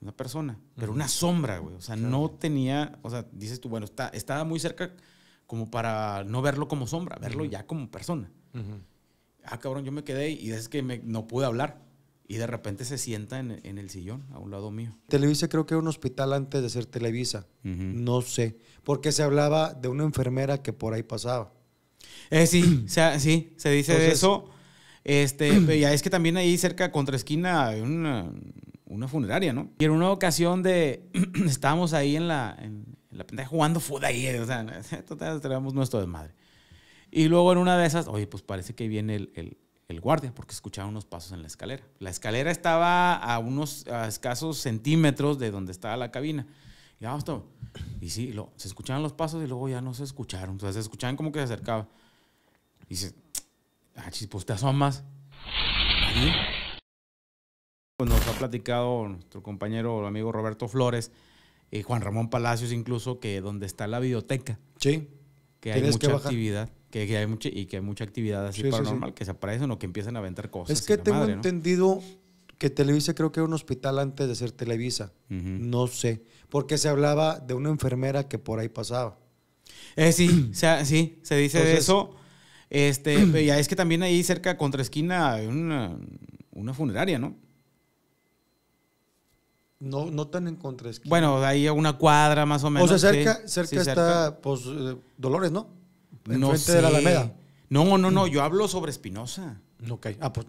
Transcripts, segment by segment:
una persona, pero una sombra, güey. O sea, no tenía, o sea, dices tú, bueno, está, estaba muy cerca como para no verlo como sombra, verlo ya como persona. Ah, cabrón, yo me quedé y es que no pude hablar. Y de repente se sienta en, el sillón, a un lado mío. Televisa creo que era un hospital antes de ser Televisa. No sé. Porque se hablaba de una enfermera que por ahí pasaba. Eh, sí, sea, sí, se dice eso. Este, ya es que también ahí cerca, contra esquina, hay una, una funeraria, ¿no? Y en una ocasión de, estábamos ahí en la, en, la pendeja jugando fútbol ahí, o sea, total, tenemos nuestro desmadre. Y luego en una de esas, oye, pues parece que viene el, el, guardia, porque escuchaba unos pasos en la escalera. La escalera estaba a unos escasos centímetros de donde estaba la cabina. Y vamos todo. Y sí, lo, se escuchaban los pasos y luego ya no se escucharon. O sea, se escuchaban como que se acercaba. Y dice, ah, chis, pues te asomas. ¿Ahí? Pues, nos ha platicado nuestro compañero, amigo Roberto Flores, y eh, Juan Ramón Palacios incluso, que donde está la biblioteca. Sí. Que hay mucha actividad. Que, hay mucha, y que hay mucha actividad así paranormal, que se aparecen o que empiezan a vender cosas. Es que tengo entendido que Televisa creo que era un hospital antes de ser Televisa. No sé. Porque se hablaba de una enfermera que por ahí pasaba. Eh, sí, sí, se dice eso. Este, ya es que también ahí cerca, contra esquina, hay una funeraria, ¿no? No, no tan en contra esquina. Bueno, de ahí a una cuadra más o menos. O sea, cerca, cerca, está, pues, eh, Dolores, ¿no? Enfrente no de la Alameda. No, no, no, yo hablo sobre Espinosa. Ok. Ah, pues,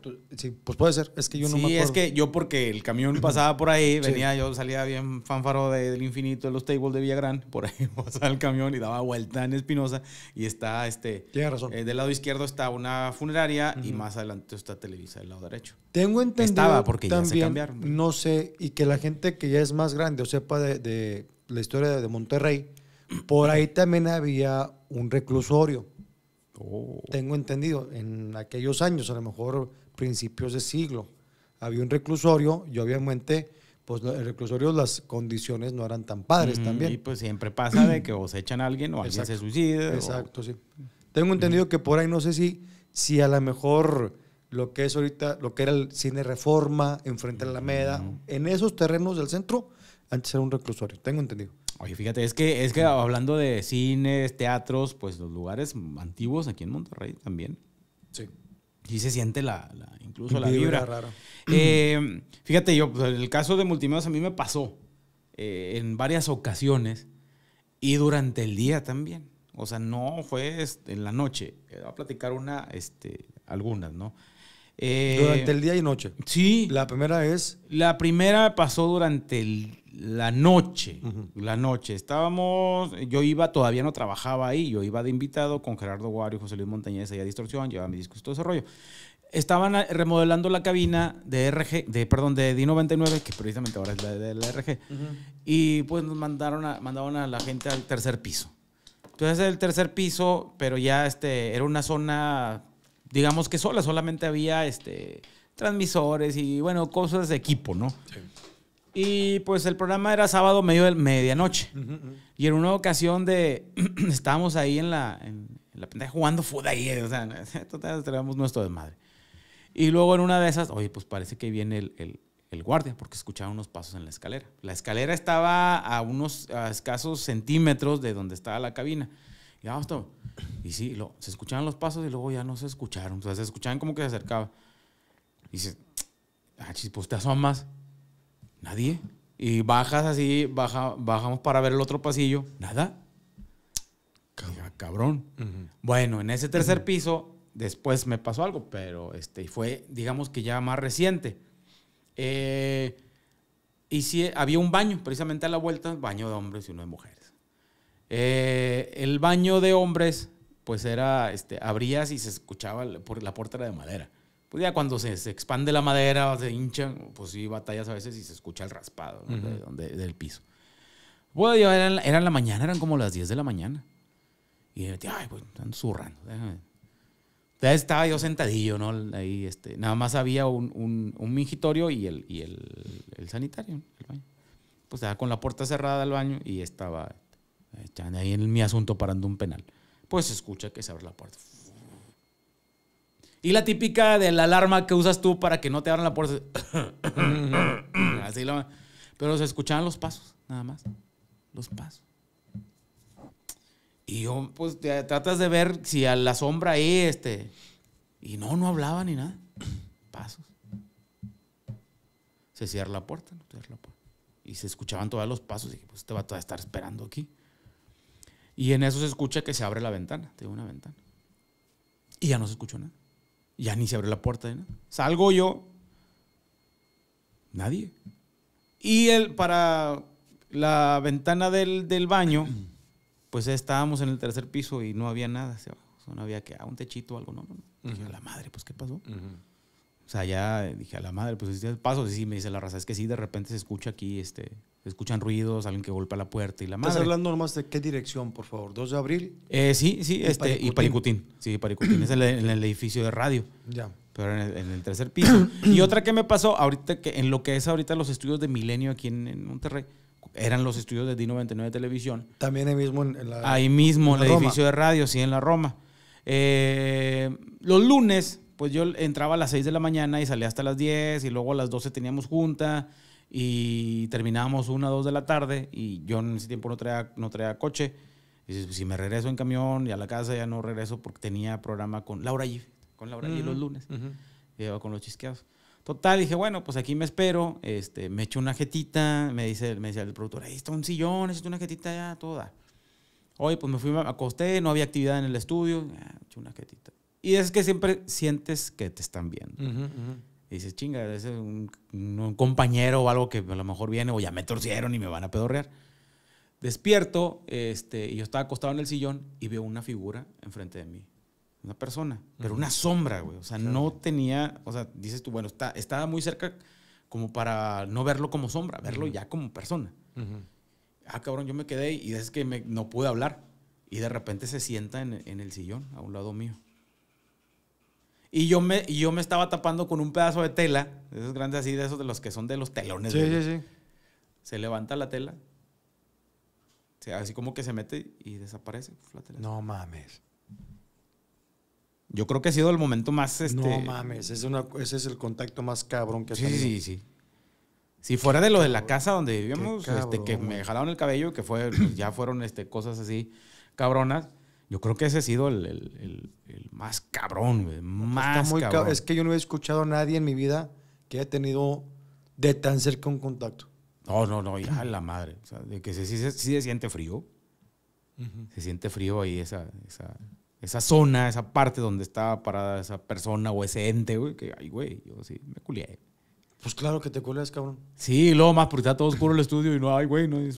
pues puede ser. Es que yo no me acuerdo. es que yo porque el camión pasaba por ahí, venía, yo salía bien fanfaro del infinito de los tables de Villagrán, por ahí pasaba el camión y daba vuelta en Espinosa y está este... tiene razón. Eh, del lado izquierdo está una funeraria y más adelante está Televisa del lado derecho. Tengo entendido Estaba porque también, No sé, y que la gente que ya es más grande o sepa de la historia de Monterrey, por ahí también había un reclusorio Oh. Tengo entendido, en aquellos años, a lo mejor principios de siglo, había un reclusorio y obviamente pues el reclusorio las condiciones no eran tan padres también. Y pues siempre pasa de que o se echan a alguien o alguien se suicida. Exacto, sí. Tengo entendido que por ahí no sé si, si a lo mejor lo que es ahorita, lo que era el cine Reforma, enfrente a la Alameda, en esos terrenos del centro, antes era un reclusorio, tengo entendido. Oye, fíjate, es que, es que hablando de cines, teatros, pues los lugares antiguos aquí en Monterrey también. Sí. Sí se siente la, incluso la vibra. Em, fíjate, yo, pues, el caso de Multimedios a mí me pasó eh, en varias ocasiones y durante el día también. O sea, no fue este, en la noche. Voy a platicar una, este, algunas, ¿no? durante eh, el día y noche. Sí. La primera es. La primera pasó durante la noche. La noche. Estábamos. Yo iba, todavía no trabajaba ahí. Yo iba de invitado con Gerardo Guario y José Luis Montañez allá a Distorsión. Llevaba mi disco y todo ese rollo. Estaban remodelando la cabina de RG, de, perdón, de D99, que precisamente ahora es la de la RG. Y pues nos mandaron a, mandaron a la gente al tercer piso. Entonces el tercer piso, pero ya este, era una zona digamos que sola, solamente había este, transmisores y bueno, cosas de equipo, ¿no? Y pues el programa era sábado medio de medianoche. Y en una ocasión de estábamos ahí en la, en, la pendeja jugando fútbol ahí, o sea, total, tenemos nuestro desmadre. Y luego en una de esas, oye, pues parece que viene el, el, el guardia, porque escuchaba unos pasos en la escalera. La escalera estaba a unos a escasos centímetros de donde estaba la cabina ya hasta Y sí, lo, se escuchaban los pasos y luego ya no se escucharon. O sea, se escuchaban como que se acercaba. Y dices, ah, chis, pues te asomas. Nadie. Y bajas así, bajamos para ver el otro pasillo. Nada. Cabrón. Ah, bueno, en ese tercer piso, después me pasó algo, pero este, fue, digamos que ya más reciente. Eh, y sí, había un baño, precisamente a la vuelta, baño de hombres y uno de mujeres. Eh, el baño de hombres, pues era, este, abrías y se escuchaba, por la puerta era de madera. Pues ya cuando se, expande la madera, se hinchan pues sí, batallas a veces y se escucha el raspado del piso. Bueno, eran, eran, la mañana, eran como las 10 de la mañana. Y ay, pues están zurrando, estaba yo sentadillo, ¿no? Ahí, este, nada más había un, un, mingitorio y el, el, sanitario, el baño. Pues estaba con la puerta cerrada al baño y estaba ahí en mi asunto parando un penal. Pues se escucha que se abre la puerta. Y la típica de la alarma que usas tú para que no te abran la puerta. Así lo... Pero se escuchaban los pasos, nada más. Los pasos. Y yo, pues, tratas de ver si a la sombra ahí, este. Y no, no hablaba ni nada. Pasos. Se cierra la puerta, Y se escuchaban todos los pasos. Y dije, pues, te este va a estar esperando aquí. Y en eso se escucha que se abre la ventana, tengo una ventana. Y ya no se escuchó nada. Ya ni se abrió la puerta de nada. Salgo yo, nadie. Y él para la ventana del, baño, pues estábamos en el tercer piso y no había nada no había que, a ah, un techito o algo, no. Dije, a la madre, pues, ¿qué pasó? O sea, ya dije, a la madre, pues, te paso. Sí, me dice la raza, es que sí, de repente se escucha aquí, este, escuchan ruidos, alguien que golpea la puerta y la madre. ¿Estás hablando nomás de qué dirección, por favor? ¿2 de abril? Eh, sí, sí, este, y Paricutín. Sí, Paricutín. es en el edificio de radio. Ya. Pero en el, tercer piso. y otra que me pasó ahorita, que en lo que es ahorita los estudios de Milenio aquí en, Monterrey, eran los estudios de D99 Televisión. También ahí mismo en, la. Ahí mismo, en el edificio de radio, sí, en la Roma. Eh, los lunes, pues yo entraba a las 6 de la mañana y salía hasta las 10, y luego a las 12 teníamos junta y terminábamos una o dos de la tarde y yo en ese tiempo no traía, no traía coche. Y dices, pues si me regreso en camión y a la casa ya no regreso porque tenía programa con Laura allí, con Laura uh los lunes, lleva con los chisqueados. Total, dije, bueno, pues aquí me espero, este, me echo una jetita, me dice, me el productor, ahí está un sillón, necesito una jetita ya, toda. Hoy pues me fui, me acosté, no había actividad en el estudio, Ya, eché una jetita. Y es que siempre sientes que te están viendo. Y dices, chinga, es un, compañero o algo que a lo mejor viene o ya me torcieron y me van a pedorrear. Despierto este, y yo estaba acostado en el sillón y veo una figura enfrente de mí. Una persona, pero una sombra, güey. O sea, no tenía, o sea, dices tú, bueno, está, estaba muy cerca como para no verlo como sombra, verlo ya como persona. Ah, cabrón, yo me quedé y es que no pude hablar. Y de repente se sienta en el sillón a un lado mío. Y yo me, y yo me estaba tapando con un pedazo de tela, de esos grandes así, de esos de los que son de los telones. Sí, sí, sí. Se levanta la tela. así como que se mete y desaparece pues, No mames. Yo creo que ha sido el momento más. No este, mames, ese es el contacto más cabrón que ha sí, Sí, sí, sí. Si fuera de lo de la casa donde vivíamos, este, que me jalaron el cabello, que fue, pues, ya fueron este, cosas así cabronas. Yo creo que ese ha sido el, más cabrón, güey. Más cabrón. es que yo no he escuchado a nadie en mi vida que haya tenido de tan cerca un contacto. No, no, no, ya la madre. O sea, de que sí, se, siente frío. Se siente frío ahí esa, esa, esa, zona, esa parte donde estaba parada esa persona o ese ente, güey. Que, ay, güey, yo sí me culié. Pues claro que te culias, cabrón. Sí, luego más, porque está todo oscuro el estudio y no, ay, güey, no,